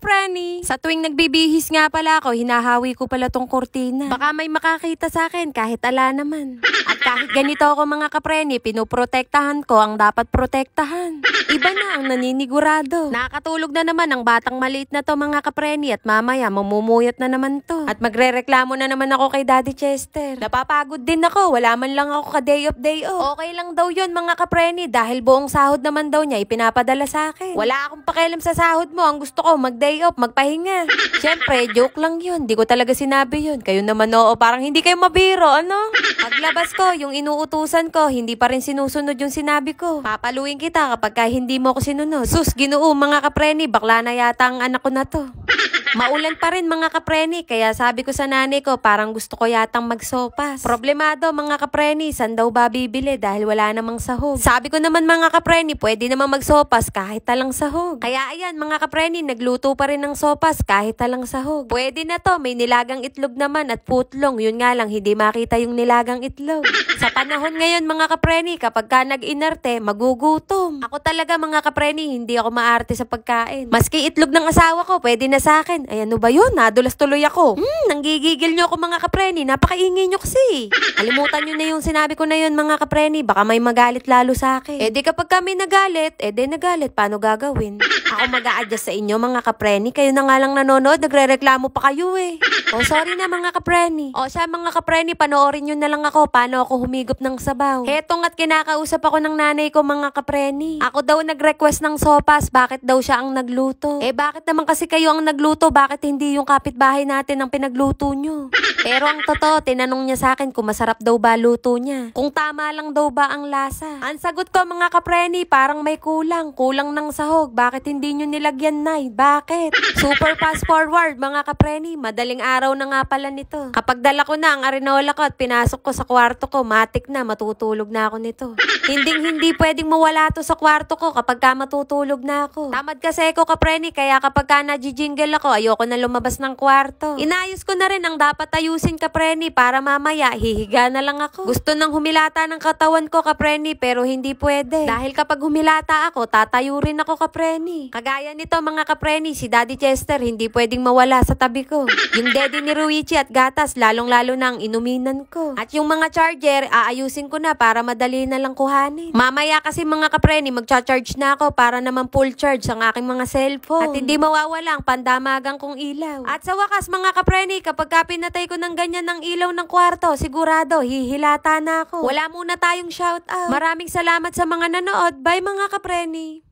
Preni. Sa tuwing nagbibihis nga pala ako, hinahawi ko pala tong kurtina. Baka may makakita sa akin kahit ala naman. Kahit ganito ako mga kapreni, pinuprotektahan ko ang dapat protektahan. Iba na ang naninigurado. Nakatulog na naman ang batang maliit na to mga kapreni at mamaya mamumuyot na naman to. At magrereklamo na naman ako kay Daddy Chester. Napapagod din ako, wala man lang ako ka day of day off. Okay lang daw yon mga kapreni dahil buong sahod naman daw niya ipinapadala sa akin. Wala akong pakialam sa sahod mo, ang gusto ko mag day off, magpahinga. Siyempre, joke lang yon. Di ko talaga sinabi yon. Kayo naman oo, parang hindi kayo mabiro, ano? Paglabas ko, yung inuutusan ko, hindi pa rin sinusunod yung sinabi ko. Papaluin kita kapag hindi mo ako sinunod. Sus, ginoo mga kapreni, bakla na yata ang anak ko na to. Maulan pa rin mga kapreni, kaya sabi ko sa nanay ko parang gusto ko yatang magsopas. Problemado mga kapreni, saan daw ba bibili dahil wala namang sahog. Sabi ko naman mga kapreni, pwede naman magsopas kahit talang sahog. Kaya ayan mga kapreni, nagluto pa rin ng sopas kahit talang sahog. Pwede na to, may nilagang itlog naman at putlong, yun nga lang hindi makita yung nilagang itlog. Sa panahon ngayon mga kapreni, kapag ka nag-inarte, magugutom. Ako talaga mga kapreni, hindi ako maarte sa pagkain. Maski itlog ng asawa ko, pwede na sa akin akin. Ay ano ba yun? Nadulas tuloy ako. Hmm, nanggigigil nyo ako mga kapreni. Napakaingay nyo kasi. Kalimutan nyo na yung sinabi ko na yun mga kapreni. Baka may magalit lalo sa akin. Eh di kapag kami nagalit, eh di nagalit. Paano gagawin? Ako mag adjust sa inyo mga kapreni. Kayo na nga lang nanonood. Nagre-reklamo pa kayo eh. Oh, sorry na mga kapreni. Oh, siya mga kapreni, panoorin nyo na lang ako paano ako humigop ng sabaw. Hetong at kinakausap ako ng nanay ko mga kapreni. Ako daw nag-request ng sopas. Bakit daw siya ang nagluto? Eh bakit naman kasi kayo ang nagluto? bakit hindi yung kapitbahay natin ang pinagluto nyo. Pero ang totoo, tinanong niya sa akin kung masarap daw ba luto niya. Kung tama lang daw ba ang lasa. Ang sagot ko mga kapreni, parang may kulang. Kulang ng sahog. Bakit hindi nyo nilagyan, Nay? Bakit? Super fast forward mga kapreni. Madaling araw na nga pala nito. Kapag dala ko na ang arenola ko at pinasok ko sa kwarto ko, matik na matutulog na ako nito. Hindi hindi pwedeng mawala to sa kwarto ko kapag ka matutulog na ako. Tamad kasi ako kapreni, kaya kapag ka na jingle ako, ayoko na lumabas ng kwarto. Inayos ko na rin ang dapat ayusin, Kapreni, para mamaya hihiga na lang ako. Gusto nang humilata ng katawan ko, Kapreni, pero hindi pwede. Dahil kapag humilata ako, tatayo rin ako, Kapreni. Kagaya nito, mga Kapreni, si Daddy Chester hindi pwedeng mawala sa tabi ko. Yung daddy ni Ruichi at gatas, lalong-lalo na ang inuminan ko. At yung mga charger, aayusin ko na para madali na lang kuhanin. Mamaya kasi mga Kapreni, magcha-charge na ako para naman full charge ang aking mga cellphone. At hindi mawawala ang pandamagang karagdagan kong ilaw. At sa wakas mga kapreni, kapag ka pinatay ko ng ganyan ng ilaw ng kwarto, sigurado hihilata na ako. Wala muna tayong shoutout. Maraming salamat sa mga nanood. Bye mga kapreni!